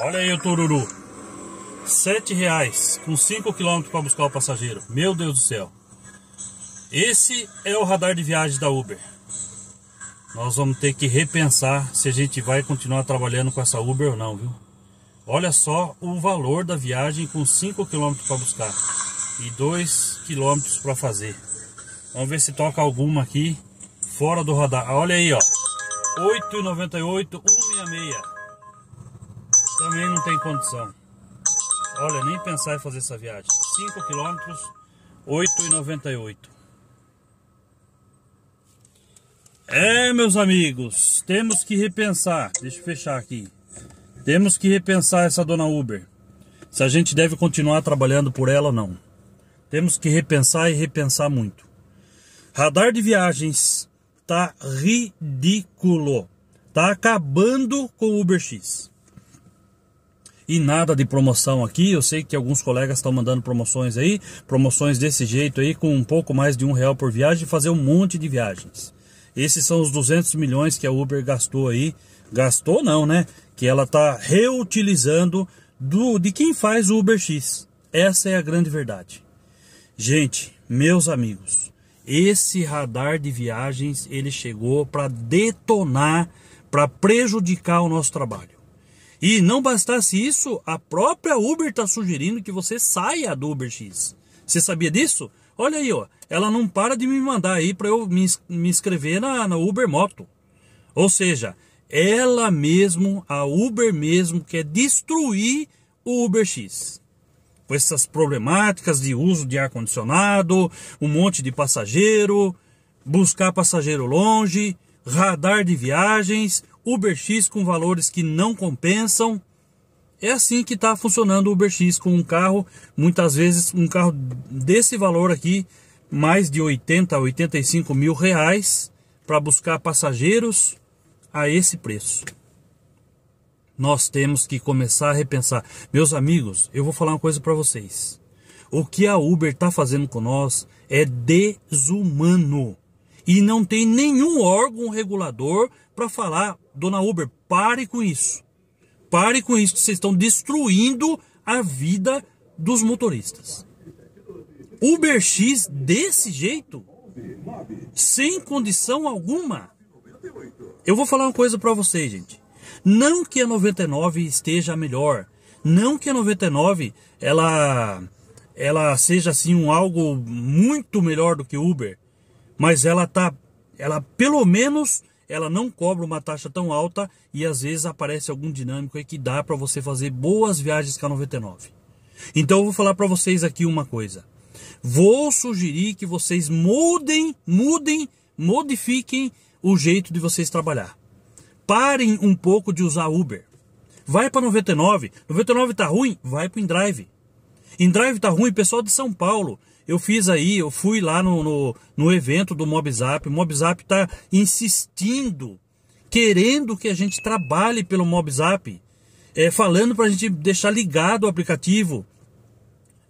Olha aí o tururu. R$ 7,00 com 5 km para buscar o passageiro. Meu Deus do céu. Esse é o radar de viagem da Uber. Nós vamos ter que repensar se a gente vai continuar trabalhando com essa Uber ou não, viu? Olha só o valor da viagem com 5 km para buscar e 2 km para fazer. Vamos ver se toca alguma aqui fora do radar. Olha aí, ó. 8,98, 166 também não tem condição. Olha, nem pensar em fazer essa viagem. 5 km, 8,98. É, meus amigos, temos que repensar. Deixa eu fechar aqui. Temos que repensar essa dona Uber. Se a gente deve continuar trabalhando por ela ou não. Temos que repensar e repensar muito. Radar de viagens tá ridículo. Tá acabando com o Uber X e nada de promoção aqui. Eu sei que alguns colegas estão mandando promoções aí, promoções desse jeito aí, com um pouco mais de um real por viagem, fazer um monte de viagens. Esses são os 200 milhões que a Uber gastou aí, gastou não, né? Que ela está reutilizando do de quem faz o Uber X. Essa é a grande verdade. Gente, meus amigos, esse radar de viagens ele chegou para detonar, para prejudicar o nosso trabalho. E não bastasse isso, a própria Uber está sugerindo que você saia do UberX. Você sabia disso? Olha aí, ó. Ela não para de me mandar aí para eu me, me inscrever na, na Uber Moto. Ou seja, ela mesmo, a Uber mesmo, quer destruir o UberX. Com essas problemáticas de uso de ar-condicionado, um monte de passageiro, buscar passageiro longe, radar de viagens, UberX com valores que não compensam. É assim que está funcionando o UberX com um carro, muitas vezes um carro desse valor aqui, mais de 80 a 85 mil reais, para buscar passageiros a esse preço. Nós temos que começar a repensar. Meus amigos, eu vou falar uma coisa para vocês. O que a Uber está fazendo com nós é desumano. E não tem nenhum órgão regulador para falar Dona Uber, pare com isso. Pare com isso, vocês estão destruindo a vida dos motoristas. Uber X desse jeito, sem condição alguma. Eu vou falar uma coisa para vocês, gente. Não que a 99 esteja melhor, não que a 99 ela ela seja assim um algo muito melhor do que Uber, mas ela tá ela pelo menos ela não cobra uma taxa tão alta e às vezes aparece algum dinâmico aí que dá para você fazer boas viagens com a 99. Então eu vou falar para vocês aqui uma coisa. Vou sugerir que vocês mudem, mudem, modifiquem o jeito de vocês trabalhar. Parem um pouco de usar Uber. Vai para 99. 99 tá ruim, vai para o InDrive. InDrive tá ruim, pessoal de São Paulo. Eu fiz aí, eu fui lá no, no, no evento do Mobzap. O Mobzap está insistindo, querendo que a gente trabalhe pelo Mobzap, é, falando para a gente deixar ligado o aplicativo.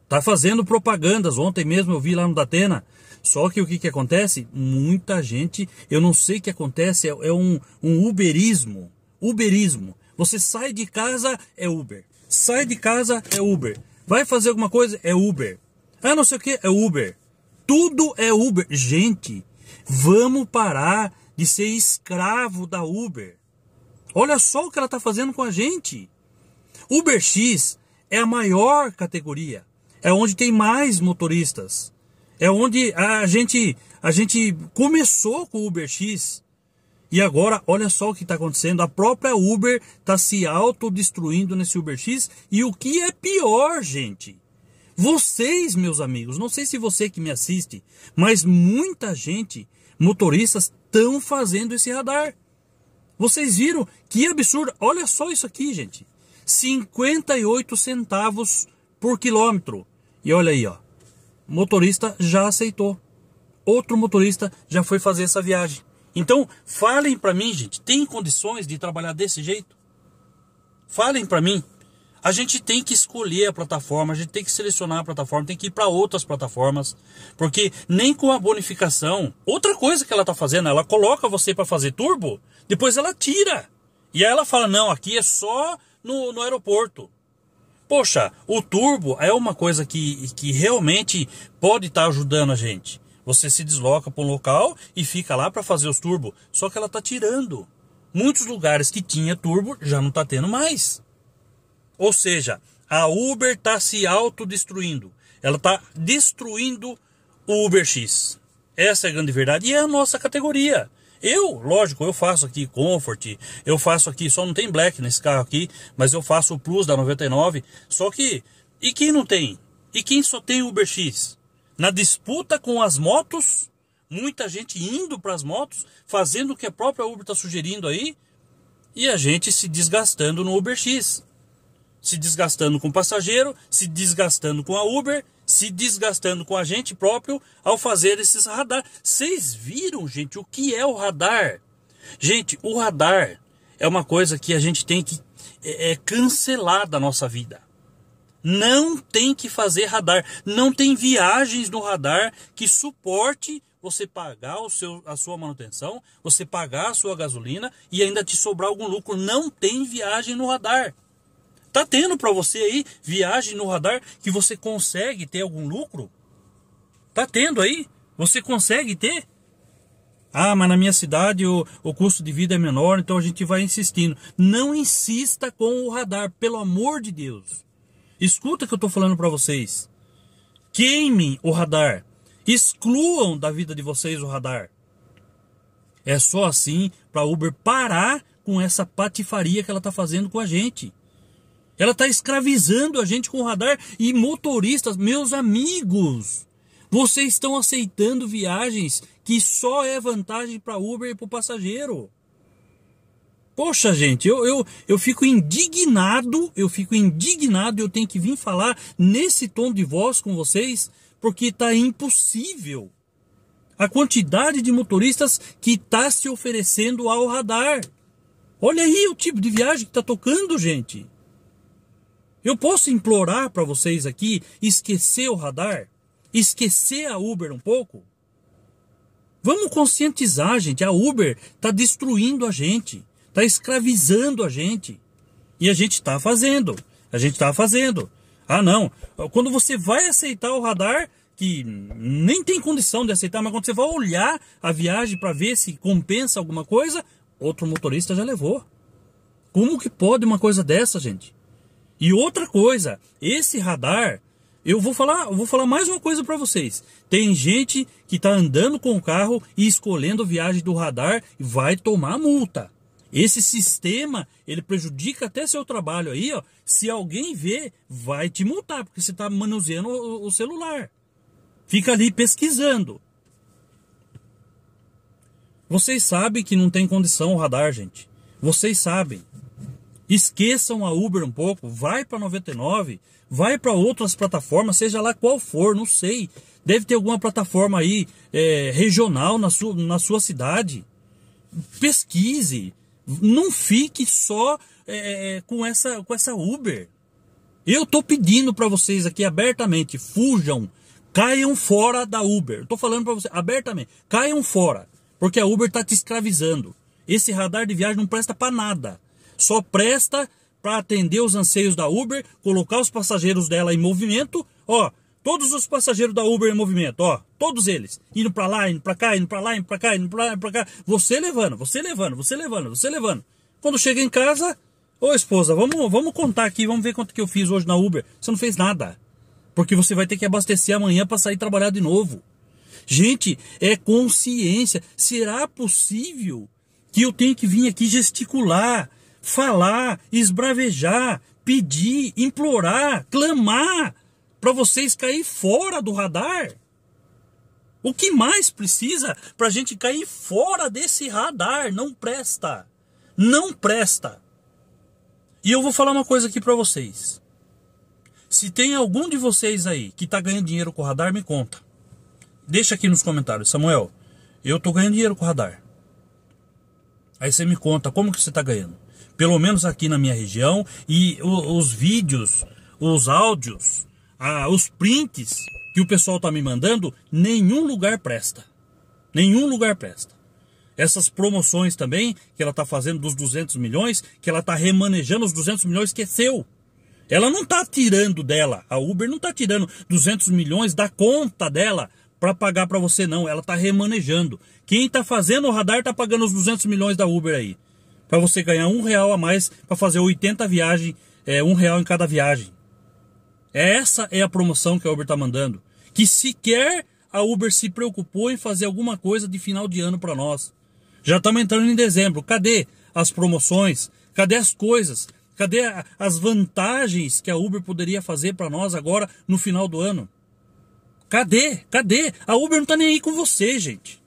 Tá fazendo propagandas. Ontem mesmo eu vi lá no Datena. Só que o que, que acontece? Muita gente, eu não sei o que acontece, é, é um, um uberismo. Uberismo. Você sai de casa, é Uber. Sai de casa, é Uber. Vai fazer alguma coisa, é Uber. Ah, não sei o que, é Uber. Tudo é Uber. Gente, vamos parar de ser escravo da Uber. Olha só o que ela está fazendo com a gente. Uber X é a maior categoria. É onde tem mais motoristas. É onde a gente, a gente começou com o Uber X. E agora, olha só o que está acontecendo. A própria Uber está se autodestruindo nesse Uber X. E o que é pior, gente? Vocês, meus amigos, não sei se você que me assiste, mas muita gente, motoristas, estão fazendo esse radar. Vocês viram que absurdo? Olha só isso aqui, gente. 58 centavos por quilômetro. E olha aí, ó. Motorista já aceitou. Outro motorista já foi fazer essa viagem. Então, falem para mim, gente, tem condições de trabalhar desse jeito? Falem para mim a gente tem que escolher a plataforma, a gente tem que selecionar a plataforma, tem que ir para outras plataformas, porque nem com a bonificação, outra coisa que ela está fazendo, ela coloca você para fazer turbo, depois ela tira. E aí ela fala: "Não, aqui é só no, no aeroporto". Poxa, o turbo é uma coisa que, que realmente pode estar tá ajudando a gente. Você se desloca para um local e fica lá para fazer os turbo, só que ela está tirando. Muitos lugares que tinha turbo já não está tendo mais. Ou seja, a Uber está se autodestruindo. Ela está destruindo o UberX. Essa é a grande verdade. E é a nossa categoria. Eu, lógico, eu faço aqui Comfort, eu faço aqui, só não tem Black nesse carro aqui, mas eu faço o Plus da 99. Só que, e quem não tem? E quem só tem UberX? Na disputa com as motos, muita gente indo para as motos, fazendo o que a própria Uber está sugerindo aí, e a gente se desgastando no UberX se desgastando com o passageiro, se desgastando com a Uber, se desgastando com a gente próprio ao fazer esses radar. Vocês viram, gente, o que é o radar? Gente, o radar é uma coisa que a gente tem que é, é cancelar da nossa vida. Não tem que fazer radar. Não tem viagens no radar que suporte você pagar o seu, a sua manutenção, você pagar a sua gasolina e ainda te sobrar algum lucro. Não tem viagem no radar. Tá tendo para você aí viagem no radar que você consegue ter algum lucro? Tá tendo aí? Você consegue ter? Ah, mas na minha cidade o, o custo de vida é menor, então a gente vai insistindo. Não insista com o radar, pelo amor de Deus. Escuta o que eu tô falando para vocês. Queimem o radar. Excluam da vida de vocês o radar. É só assim para Uber parar com essa patifaria que ela tá fazendo com a gente. Ela está escravizando a gente com radar e motoristas, meus amigos. Vocês estão aceitando viagens que só é vantagem para Uber e para o passageiro. Poxa, gente, eu, eu, eu fico indignado, eu fico indignado, eu tenho que vir falar nesse tom de voz com vocês, porque está impossível a quantidade de motoristas que está se oferecendo ao radar. Olha aí o tipo de viagem que está tocando, gente. Eu posso implorar para vocês aqui esquecer o radar? Esquecer a Uber um pouco? Vamos conscientizar, gente. A Uber está destruindo a gente, está escravizando a gente. E a gente está fazendo. A gente está fazendo. Ah, não. Quando você vai aceitar o radar, que nem tem condição de aceitar, mas quando você vai olhar a viagem para ver se compensa alguma coisa, outro motorista já levou. Como que pode uma coisa dessa, gente? E outra coisa, esse radar, eu vou falar, eu vou falar mais uma coisa para vocês. Tem gente que está andando com o carro e escolhendo a viagem do radar e vai tomar multa. Esse sistema, ele prejudica até seu trabalho aí, ó. Se alguém vê, vai te multar, porque você está manuseando o, o celular. Fica ali pesquisando. Vocês sabem que não tem condição o radar, gente. Vocês sabem. Esqueçam a Uber um pouco, vai para 99, vai para outras plataformas, seja lá qual for, não sei. Deve ter alguma plataforma aí é, regional na sua, na sua cidade. Pesquise, não fique só é, é, é, com, essa, com essa Uber. Eu tô pedindo para vocês aqui abertamente, fujam, caiam fora da Uber. Tô falando para vocês abertamente, caiam fora, porque a Uber tá te escravizando. Esse radar de viagem não presta para nada só presta para atender os anseios da Uber, colocar os passageiros dela em movimento, ó, todos os passageiros da Uber em movimento, ó, todos eles, indo para lá, indo para cá, indo para lá, indo para cá, indo para lá, indo para cá, você levando, você levando, você levando, você levando. Quando chega em casa, ô esposa, vamos, vamos contar aqui, vamos ver quanto que eu fiz hoje na Uber. Você não fez nada. Porque você vai ter que abastecer amanhã para sair trabalhar de novo. Gente, é consciência. Será possível que eu tenho que vir aqui gesticular? falar, esbravejar, pedir, implorar, clamar para vocês cair fora do radar. O que mais precisa para a gente cair fora desse radar? Não presta. Não presta. E eu vou falar uma coisa aqui para vocês. Se tem algum de vocês aí que está ganhando dinheiro com o radar, me conta. Deixa aqui nos comentários, Samuel, eu tô ganhando dinheiro com o radar. Aí você me conta como que você está ganhando pelo menos aqui na minha região, e os, os vídeos, os áudios, os prints que o pessoal está me mandando, nenhum lugar presta. Nenhum lugar presta. Essas promoções também que ela está fazendo dos 200 milhões, que ela está remanejando os 200 milhões que é seu. Ela não está tirando dela, a Uber não está tirando 200 milhões da conta dela para pagar para você não, ela está remanejando. Quem está fazendo o radar está pagando os 200 milhões da Uber aí para você ganhar um real a mais para fazer 80 viagens, é, um real em cada viagem. Essa é a promoção que a Uber está mandando. Que sequer a Uber se preocupou em fazer alguma coisa de final de ano para nós. Já estamos entrando em dezembro. Cadê as promoções? Cadê as coisas? Cadê a, as vantagens que a Uber poderia fazer para nós agora no final do ano? Cadê? Cadê? A Uber não está nem aí com você, gente.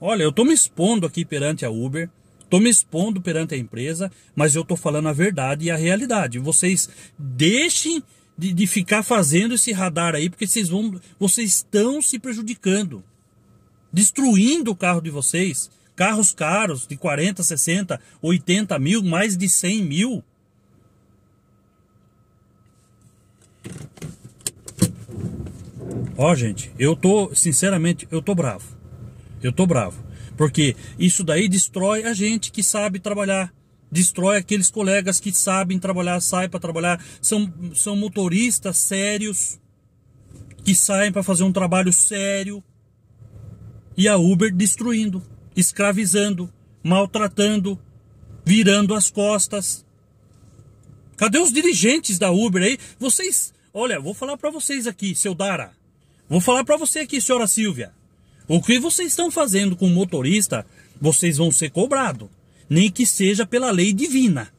Olha, eu estou me expondo aqui perante a Uber. Tô me expondo perante a empresa, mas eu tô falando a verdade e a realidade. Vocês deixem de, de ficar fazendo esse radar aí, porque vocês vão, vocês estão se prejudicando, destruindo o carro de vocês. Carros caros de 40, 60, 80 mil, mais de 100 mil. Ó, gente, eu tô, sinceramente, eu tô bravo. Eu tô bravo. Porque isso daí destrói a gente que sabe trabalhar, destrói aqueles colegas que sabem trabalhar, saem para trabalhar, são, são motoristas sérios que saem para fazer um trabalho sério. E a Uber destruindo, escravizando, maltratando, virando as costas. Cadê os dirigentes da Uber aí? Vocês, olha, vou falar para vocês aqui, seu Dara. Vou falar para você aqui, senhora Silvia. O que vocês estão fazendo com o motorista, vocês vão ser cobrados, nem que seja pela lei divina.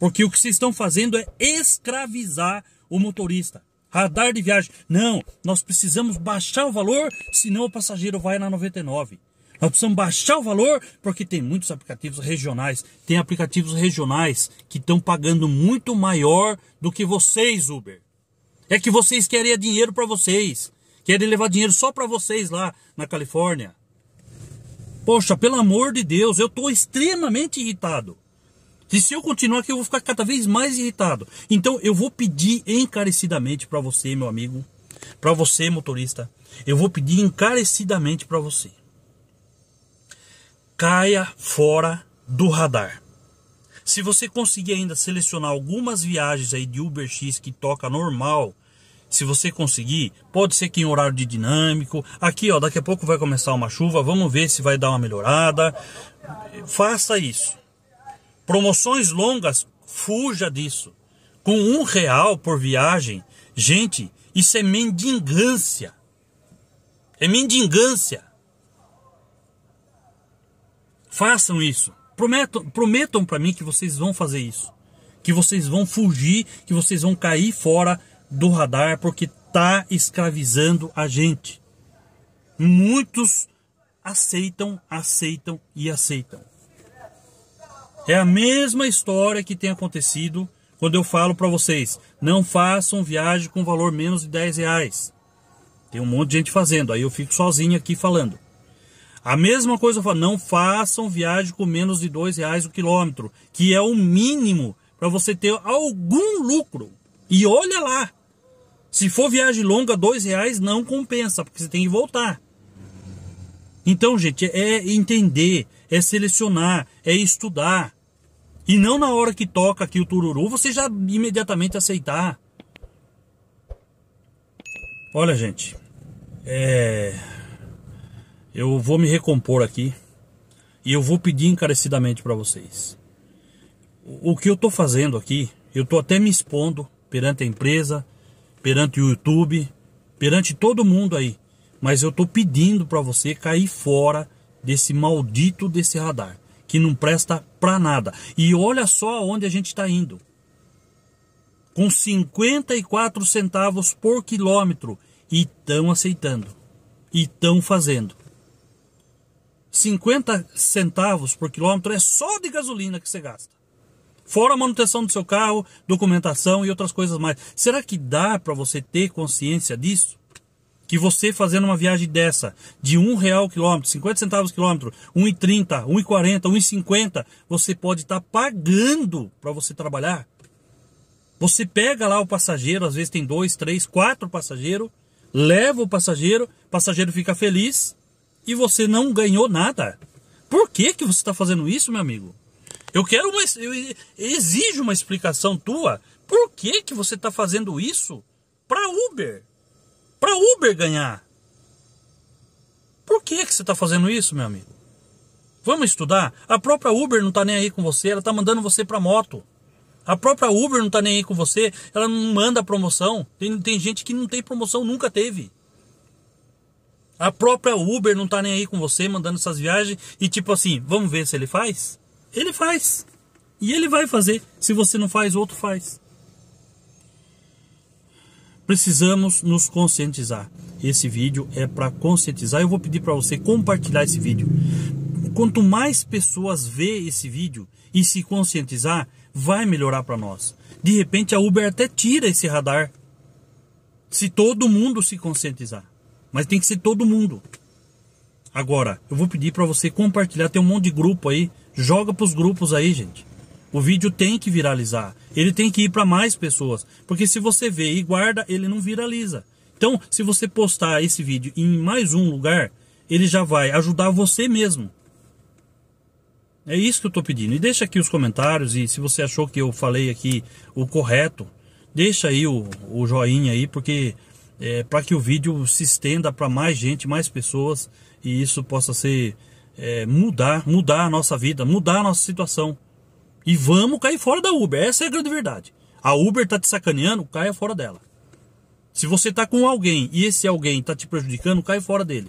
Porque o que vocês estão fazendo é escravizar o motorista. Radar de viagem. Não, nós precisamos baixar o valor, senão o passageiro vai na 99. Nós precisamos baixar o valor porque tem muitos aplicativos regionais. Tem aplicativos regionais que estão pagando muito maior do que vocês, Uber. É que vocês querem dinheiro para vocês. Querem levar dinheiro só para vocês lá na Califórnia. Poxa, pelo amor de Deus, eu estou extremamente irritado. E se eu continuar aqui, eu vou ficar cada vez mais irritado. Então eu vou pedir encarecidamente para você, meu amigo, para você, motorista, eu vou pedir encarecidamente para você. Caia fora do radar. Se você conseguir ainda selecionar algumas viagens aí de Uber X que toca normal, se você conseguir, pode ser que em horário de dinâmico, aqui ó, daqui a pouco vai começar uma chuva, vamos ver se vai dar uma melhorada. Faça isso. Promoções longas, fuja disso. Com um real por viagem, gente, isso é mendigância. É mendigância. Façam isso. Prometam, prometam para mim que vocês vão fazer isso. Que vocês vão fugir, que vocês vão cair fora do radar porque está escravizando a gente. Muitos aceitam, aceitam e aceitam. É a mesma história que tem acontecido quando eu falo para vocês: não façam viagem com valor menos de 10 reais. Tem um monte de gente fazendo, aí eu fico sozinho aqui falando. A mesma coisa eu falo: não façam viagem com menos de 2 reais o quilômetro, que é o mínimo para você ter algum lucro. E olha lá, se for viagem longa, dois reais não compensa, porque você tem que voltar. Então, gente, é entender, é selecionar, é estudar. E não na hora que toca aqui o tururu, você já imediatamente aceitar. Olha, gente, é... eu vou me recompor aqui e eu vou pedir encarecidamente para vocês. O que eu estou fazendo aqui, eu estou até me expondo perante a empresa, perante o YouTube, perante todo mundo aí. Mas eu estou pedindo para você cair fora desse maldito desse radar, que não presta para nada. E olha só onde a gente está indo. Com 54 centavos por quilômetro e estão aceitando. E estão fazendo. 50 centavos por quilômetro é só de gasolina que você gasta. Fora a manutenção do seu carro, documentação e outras coisas mais. Será que dá para você ter consciência disso? Que você fazendo uma viagem dessa, de um real quilômetro, 50 centavos quilômetro, 1,30, 1,40, 1,50, você pode estar tá pagando para você trabalhar. Você pega lá o passageiro, às vezes tem dois, três, quatro passageiros, leva o passageiro, o passageiro fica feliz e você não ganhou nada. Por que, que você está fazendo isso, meu amigo? Eu quero uma, eu exijo uma explicação tua. Por que que você está fazendo isso para Uber? Para Uber ganhar? Por que que você está fazendo isso, meu amigo? Vamos estudar. A própria Uber não está nem aí com você. Ela está mandando você para moto. A própria Uber não está nem aí com você. Ela não manda promoção. Tem, tem gente que não tem promoção, nunca teve. A própria Uber não está nem aí com você mandando essas viagens e tipo assim, vamos ver se ele faz? Ele faz. E ele vai fazer. Se você não faz, outro faz. Precisamos nos conscientizar. Esse vídeo é para conscientizar. Eu vou pedir para você compartilhar esse vídeo. Quanto mais pessoas vê esse vídeo e se conscientizar, vai melhorar para nós. De repente a Uber até tira esse radar. Se todo mundo se conscientizar. Mas tem que ser todo mundo. Agora, eu vou pedir para você compartilhar, tem um monte de grupo aí, joga para os grupos aí, gente. O vídeo tem que viralizar, ele tem que ir para mais pessoas, porque se você vê e guarda, ele não viraliza. Então, se você postar esse vídeo em mais um lugar, ele já vai ajudar você mesmo. É isso que eu estou pedindo. E deixa aqui os comentários e se você achou que eu falei aqui o correto, deixa aí o, o joinha aí, porque é, para que o vídeo se estenda para mais gente, mais pessoas e isso possa ser é, mudar, mudar a nossa vida, mudar a nossa situação. E vamos cair fora da Uber. Essa é a grande verdade. A Uber tá te sacaneando, caia fora dela. Se você tá com alguém e esse alguém tá te prejudicando, cai fora dele.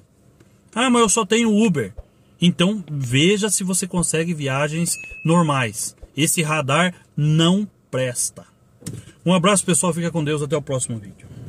Ah, mas eu só tenho Uber. Então veja se você consegue viagens normais. Esse radar não presta. Um abraço pessoal, fica com Deus, até o próximo vídeo.